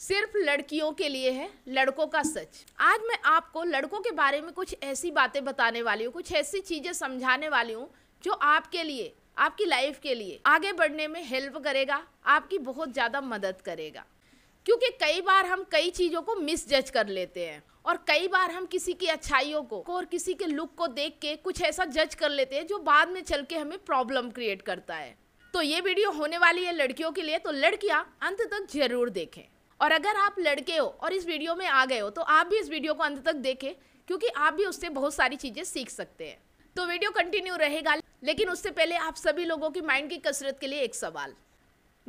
सिर्फ लड़कियों के लिए है लड़कों का सच आज मैं आपको लड़कों के बारे में कुछ ऐसी बातें बताने वाली हूँ कुछ ऐसी चीज़ें समझाने वाली हूँ जो आपके लिए आपकी लाइफ के लिए आगे बढ़ने में हेल्प करेगा आपकी बहुत ज़्यादा मदद करेगा क्योंकि कई बार हम कई चीज़ों को मिसजज कर लेते हैं और कई बार हम किसी की अच्छाइयों को और किसी के लुक को देख के कुछ ऐसा जज कर लेते हैं जो बाद में चल के हमें प्रॉब्लम क्रिएट करता है तो ये वीडियो होने वाली है लड़कियों के लिए तो लड़कियां अंत तक जरूर देखें और अगर आप लड़के हो और इस वीडियो में आ गए हो तो आप भी इस वीडियो को अंत तक देखें क्योंकि आप भी उससे बहुत सारी चीज़ें सीख सकते हैं तो वीडियो कंटिन्यू रहेगा लेकिन उससे पहले आप सभी लोगों की माइंड की कसरत के लिए एक सवाल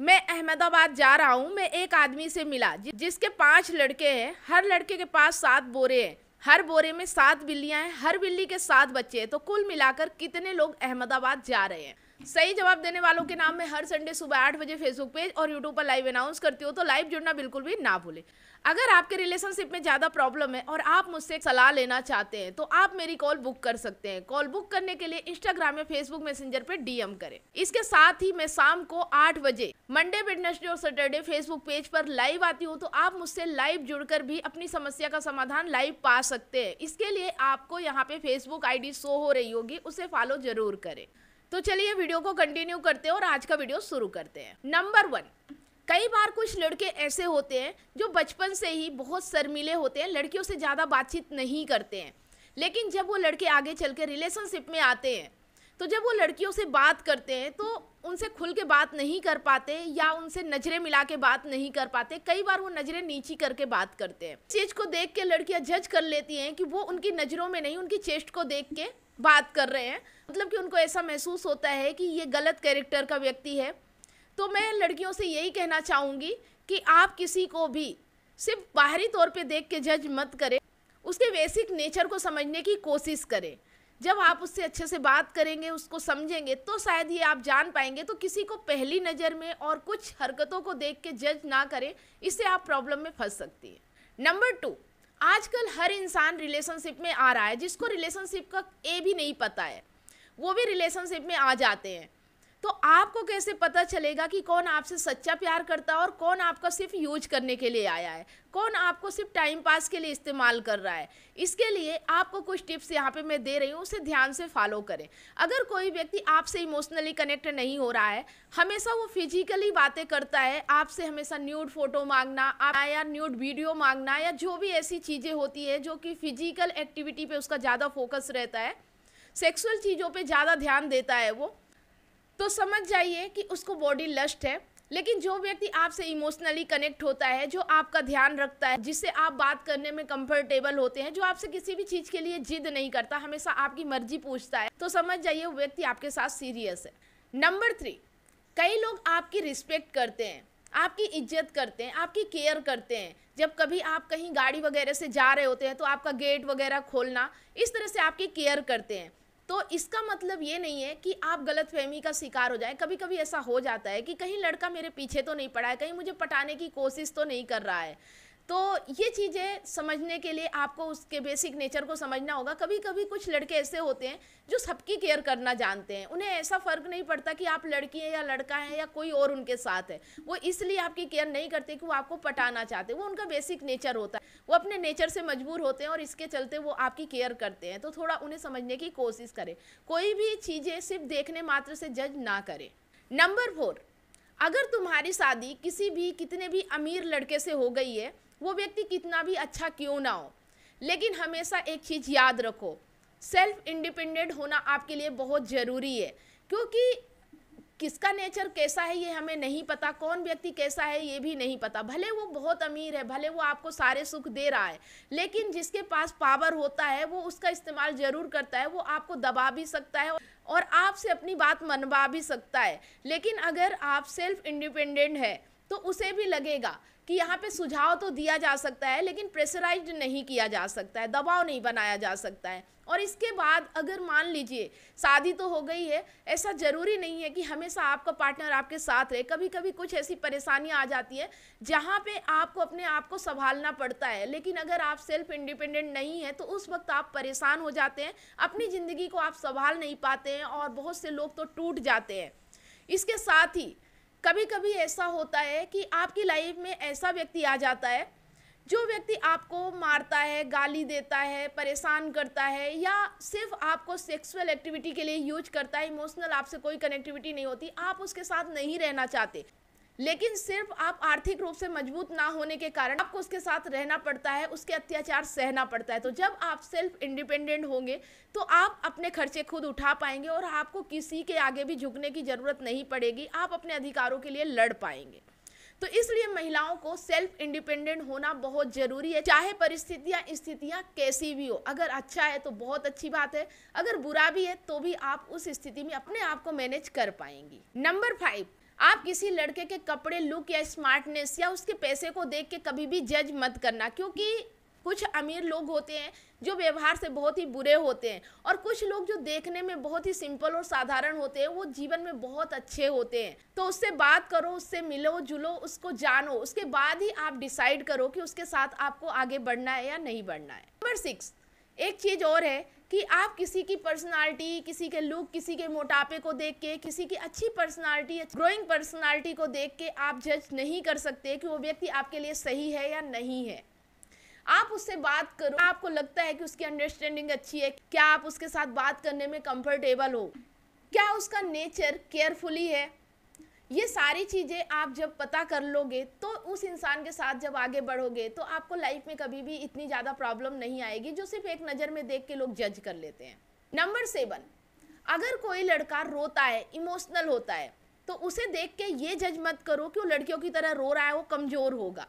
मैं अहमदाबाद जा रहा हूँ मैं एक आदमी से मिला जिसके पांच लड़के हैं हर लड़के के पास सात बोरे हैं हर बोरे में सात बिल्लियाँ हैं हर बिल्ली के सात बच्चे हैं तो कुल मिलाकर कितने लोग अहमदाबाद जा रहे हैं सही जवाब देने वालों के नाम में हर संडे सुबह आठ बजे फेसबुक पेज और यूट्यूब पर लाइव अनाउंस करती हो तो लाइव जुड़ना बिल्कुल भी ना भूले अगर आपके रिलेशनशिप में ज़्यादा प्रॉब्लम है और आप मुझसे सलाह लेना चाहते हैं तो आप मेरी कॉल बुक कर सकते हैं कॉल बुक करने के लिए इंस्टाग्राम या फेसबुक मैसेंजर पर डीएम करें इसके साथ ही मैं शाम को आठ बजे मंडे वेडनेसडे और सैटरडे फेसबुक पेज पर लाइव आती हूँ तो आप मुझसे लाइव जुड़कर भी अपनी समस्या का समाधान लाइव पा सकते हैं इसके लिए आपको यहाँ पे फेसबुक आईडी शो हो रही होगी उसे फॉलो जरूर करें तो चलिए वीडियो को कंटिन्यू करते हैं और आज का वीडियो शुरू करते हैं नंबर वन कई बार कुछ लड़के ऐसे होते हैं जो बचपन से ही बहुत शर्मिले होते हैं लड़कियों से ज़्यादा बातचीत नहीं करते हैं लेकिन जब वो लड़के आगे चल के रिलेशनशिप में आते हैं तो जब वो लड़कियों से बात करते हैं तो उनसे खुल के बात नहीं कर पाते या उनसे नज़रें मिला के बात नहीं कर पाते कई बार वो नज़रें नीची करके बात करते हैं चीज़ को देख के लड़कियां जज कर लेती हैं कि वो उनकी नज़रों में नहीं उनकी चेस्ट को देख के बात कर रहे हैं मतलब कि उनको ऐसा महसूस होता है कि ये गलत कैरेक्टर का व्यक्ति है तो मैं लड़कियों से यही कहना चाहूँगी कि आप किसी को भी सिर्फ बाहरी तौर पे देख के जज मत करें उसके बेसिक नेचर को समझने की कोशिश करें जब आप उससे अच्छे से बात करेंगे उसको समझेंगे तो शायद ये आप जान पाएंगे तो किसी को पहली नज़र में और कुछ हरकतों को देख के जज ना करें इससे आप प्रॉब्लम में फंस सकती हैं नंबर टू आजकल हर इंसान रिलेशनशिप में आ रहा है जिसको रिलेशनशिप का ए भी नहीं पता है वो भी रिलेशनशिप में आ जाते हैं तो आपको कैसे पता चलेगा कि कौन आपसे सच्चा प्यार करता है और कौन आपका सिर्फ यूज करने के लिए आया है कौन आपको सिर्फ टाइम पास के लिए इस्तेमाल कर रहा है इसके लिए आपको कुछ टिप्स यहाँ पे मैं दे रही हूँ उसे ध्यान से फॉलो करें अगर कोई व्यक्ति आपसे इमोशनली कनेक्ट नहीं हो रहा है हमेशा वो फिजिकली बातें करता है आपसे हमेशा न्यूड फोटो मांगना या न्यूड वीडियो मांगना या जो भी ऐसी चीज़ें होती है जो कि फिजिकल एक्टिविटी पर उसका ज़्यादा फोकस रहता है सेक्सुअल चीज़ों पर ज़्यादा ध्यान देता है वो तो समझ जाइए कि उसको बॉडी लस्ट है लेकिन जो व्यक्ति आपसे इमोशनली कनेक्ट होता है जो आपका ध्यान रखता है जिससे आप बात करने में कंफर्टेबल होते हैं जो आपसे किसी भी चीज़ के लिए जिद नहीं करता हमेशा आपकी मर्जी पूछता है तो समझ जाइए वो व्यक्ति आपके साथ सीरियस है नंबर थ्री कई लोग आपकी रिस्पेक्ट करते हैं आपकी इज्जत करते हैं आपकी केयर करते हैं जब कभी आप कहीं गाड़ी वगैरह से जा रहे होते हैं तो आपका गेट वगैरह खोलना इस तरह से आपकी केयर करते हैं तो इसका मतलब ये नहीं है कि आप गलत फहमी का शिकार हो जाए कभी कभी ऐसा हो जाता है कि कहीं लड़का मेरे पीछे तो नहीं पड़ा है कहीं मुझे पटाने की कोशिश तो नहीं कर रहा है तो ये चीज़ें समझने के लिए आपको उसके बेसिक नेचर को समझना होगा कभी कभी कुछ लड़के ऐसे होते हैं जो सबकी केयर करना जानते हैं उन्हें ऐसा फ़र्क नहीं पड़ता कि आप लड़की हैं या लड़का है या कोई और उनके साथ है वो इसलिए आपकी केयर नहीं करते कि वो आपको पटाना चाहते वो उनका बेसिक नेचर होता है वो अपने नेचर से मजबूर होते हैं और इसके चलते वो आपकी केयर करते हैं तो थोड़ा उन्हें समझने की कोशिश करें कोई भी चीज़ें सिर्फ देखने मात्र से जज ना करें नंबर फोर अगर तुम्हारी शादी किसी भी कितने भी अमीर लड़के से हो गई है वो व्यक्ति कितना भी अच्छा क्यों ना हो लेकिन हमेशा एक चीज़ याद रखो सेल्फ इंडिपेंडेंट होना आपके लिए बहुत ज़रूरी है क्योंकि किसका नेचर कैसा है ये हमें नहीं पता कौन व्यक्ति कैसा है ये भी नहीं पता भले वो बहुत अमीर है भले वो आपको सारे सुख दे रहा है लेकिन जिसके पास पावर होता है वो उसका इस्तेमाल ज़रूर करता है वो आपको दबा भी सकता है और आपसे अपनी बात मनवा भी सकता है लेकिन अगर आप सेल्फ इंडिपेंडेंट है तो उसे भी लगेगा कि यहाँ पे सुझाव तो दिया जा सकता है लेकिन प्रेशराइज नहीं किया जा सकता है दबाव नहीं बनाया जा सकता है और इसके बाद अगर मान लीजिए शादी तो हो गई है ऐसा ज़रूरी नहीं है कि हमेशा आपका पार्टनर आपके साथ रहे कभी कभी कुछ ऐसी परेशानियाँ आ जाती है जहाँ पे आपको अपने आप को संभालना पड़ता है लेकिन अगर आप सेल्फ इंडिपेंडेंट नहीं है तो उस वक्त आप परेशान हो जाते हैं अपनी ज़िंदगी को आप संभाल नहीं पाते हैं और बहुत से लोग तो टूट जाते हैं इसके साथ ही कभी कभी ऐसा होता है कि आपकी लाइफ में ऐसा व्यक्ति आ जाता है जो व्यक्ति आपको मारता है गाली देता है परेशान करता है या सिर्फ आपको सेक्सुअल एक्टिविटी के लिए यूज करता है इमोशनल आपसे कोई कनेक्टिविटी नहीं होती आप उसके साथ नहीं रहना चाहते लेकिन सिर्फ आप आर्थिक रूप से मजबूत ना होने के कारण आपको उसके साथ रहना पड़ता है उसके अत्याचार सहना पड़ता है तो जब आप सेल्फ इंडिपेंडेंट होंगे तो आप अपने खर्चे खुद उठा पाएंगे और आपको किसी के आगे भी झुकने की ज़रूरत नहीं पड़ेगी आप अपने अधिकारों के लिए लड़ पाएंगे तो इसलिए महिलाओं को सेल्फ इंडिपेंडेंट होना बहुत ज़रूरी है चाहे परिस्थितियाँ स्थितियाँ कैसी भी हो अगर अच्छा है तो बहुत अच्छी बात है अगर बुरा भी है तो भी आप उस स्थिति में अपने आप को मैनेज कर पाएंगी नंबर फाइव आप किसी लड़के के कपड़े लुक या स्मार्टनेस या उसके पैसे को देख के कभी भी जज मत करना क्योंकि कुछ अमीर लोग होते हैं जो व्यवहार से बहुत ही बुरे होते हैं और कुछ लोग जो देखने में बहुत ही सिंपल और साधारण होते हैं वो जीवन में बहुत अच्छे होते हैं तो उससे बात करो उससे मिलो जुलो उसको जानो उसके बाद ही आप डिसाइड करो कि उसके साथ आपको आगे बढ़ना है या नहीं बढ़ना है नंबर सिक्स एक चीज़ और है कि आप किसी की पर्सनालिटी किसी के लुक किसी के मोटापे को देख के किसी की अच्छी पर्सनालिटी ग्रोइंग पर्सनालिटी को देख के आप जज नहीं कर सकते कि वो व्यक्ति आपके लिए सही है या नहीं है आप उससे बात करो आपको लगता है कि उसकी अंडरस्टैंडिंग अच्छी है क्या आप उसके साथ बात करने में कंफर्टेबल हो क्या उसका नेचर केयरफुली है ये सारी चीज़ें आप जब पता कर लोगे तो उस इंसान के साथ जब आगे बढ़ोगे तो आपको लाइफ में कभी भी इतनी ज़्यादा प्रॉब्लम नहीं आएगी जो सिर्फ एक नज़र में देख के लोग जज कर लेते हैं नंबर सेवन अगर कोई लड़का रोता है इमोशनल होता है तो उसे देख के ये जज मत करो कि वो लड़कियों की तरह रो रहा है वो कमज़ोर होगा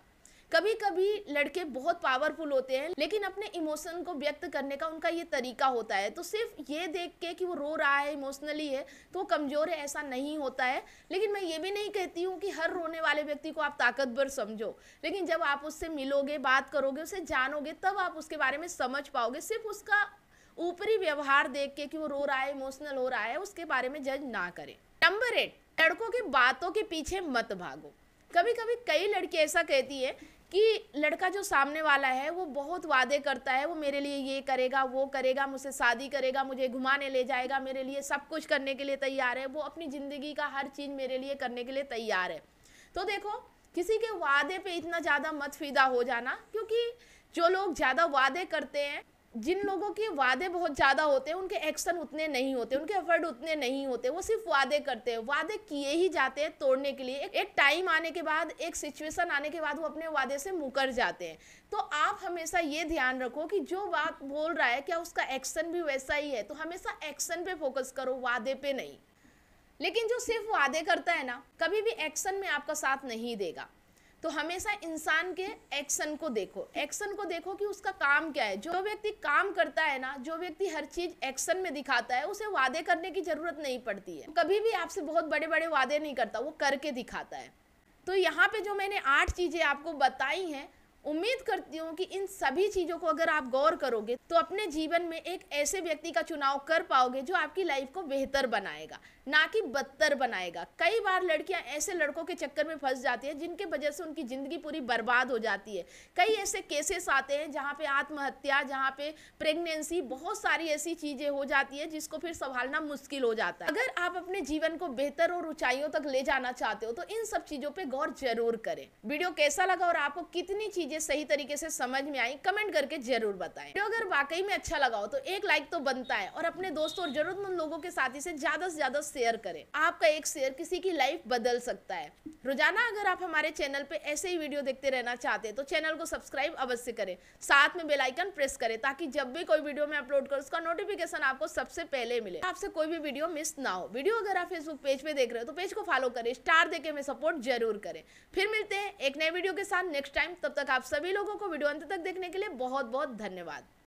कभी कभी लड़के बहुत पावरफुल होते हैं लेकिन अपने इमोशन को व्यक्त करने का उनका ये तरीका होता है तो सिर्फ ये देख के कि वो रो रहा है इमोशनली है तो वो कमज़ोर है ऐसा नहीं होता है लेकिन मैं ये भी नहीं कहती हूँ कि हर रोने वाले व्यक्ति को आप ताकतवर समझो लेकिन जब आप उससे मिलोगे बात करोगे उसे जानोगे तब आप उसके बारे में समझ पाओगे सिर्फ उसका ऊपरी व्यवहार देख के कि वो रो रहा है इमोशनल हो रहा है उसके बारे में जज ना करें नंबर एट लड़कों की बातों के पीछे मत भागो कभी कभी कई लड़की ऐसा कहती है कि लड़का जो सामने वाला है वो बहुत वादे करता है वो मेरे लिए ये करेगा वो करेगा मुझसे शादी करेगा मुझे घुमाने ले जाएगा मेरे लिए सब कुछ करने के लिए तैयार है वो अपनी ज़िंदगी का हर चीज़ मेरे लिए करने के लिए तैयार है तो देखो किसी के वादे पे इतना ज़्यादा मत फिदा हो जाना क्योंकि जो लोग ज़्यादा वादे करते हैं जिन लोगों के वादे बहुत ज़्यादा होते हैं उनके एक्शन उतने नहीं होते उनके एफर्ट उतने नहीं होते वो सिर्फ वादे करते हैं वादे किए ही जाते हैं तोड़ने के लिए एक, एक टाइम आने के बाद एक सिचुएशन आने के बाद वो अपने वादे से मुकर जाते हैं तो आप हमेशा ये ध्यान रखो कि जो बात बोल रहा है क्या उसका एक्शन भी वैसा ही है तो हमेशा एक्शन पे फोकस करो वादे पे नहीं लेकिन जो सिर्फ वादे करता है ना कभी भी एक्शन में आपका साथ नहीं देगा तो हमेशा इंसान के एक्शन को देखो एक्शन को देखो कि उसका काम क्या है जो व्यक्ति काम करता है ना जो व्यक्ति हर चीज एक्शन में दिखाता है उसे वादे करने की जरूरत नहीं पड़ती है कभी भी आपसे बहुत बड़े बड़े वादे नहीं करता वो करके दिखाता है तो यहाँ पे जो मैंने आठ चीज़ें आपको बताई हैं उम्मीद करती हूँ कि इन सभी चीज़ों को अगर आप गौर करोगे तो अपने जीवन में एक ऐसे व्यक्ति का चुनाव कर पाओगे जो आपकी लाइफ को बेहतर बनाएगा ना कि बदतर बनाएगा कई बार लड़कियाँ ऐसे लड़कों के चक्कर में फंस जाती हैं जिनके वजह से उनकी ज़िंदगी पूरी बर्बाद हो जाती है कई ऐसे केसेस आते हैं जहाँ पे आत्महत्या जहाँ पे प्रेगनेंसी बहुत सारी ऐसी चीज़ें हो जाती है जिसको फिर संभालना मुश्किल हो जाता है अगर आप अपने जीवन को बेहतर और ऊंचाइयों तक ले जाना चाहते हो तो इन सब चीज़ों पर गौर जरूर करें वीडियो कैसा लगा और आपको कितनी चीज़ चीज़ें सही तरीके से समझ में आई कमेंट करके जरूर बताएं तो अगर वाकई में अच्छा लगा हो तो एक लाइक तो बनता है और अपने दोस्तों और जरूरतमंद लोगों के साथ इसे ज़्यादा से ज़्यादा शेयर करें आपका एक शेयर किसी की लाइफ बदल सकता है रोजाना अगर आप हमारे चैनल पे ऐसे ही वीडियो देखते रहना चाहते हैं तो चैनल को सब्सक्राइब अवश्य करें साथ में बेलाइकन प्रेस करें ताकि जब भी कोई वीडियो मैं अपलोड करूँ उसका नोटिफिकेशन आपको सबसे पहले मिले आपसे कोई भी वीडियो मिस ना हो वीडियो अगर आप फेसबुक पेज पे देख रहे हो तो पेज को फॉलो करें स्टार देके हमें सपोर्ट जरूर करें फिर मिलते हैं एक नए वीडियो के साथ नेक्स्ट टाइम तब तक आप आप सभी लोगों को वीडियो अंत तक देखने के लिए बहुत बहुत धन्यवाद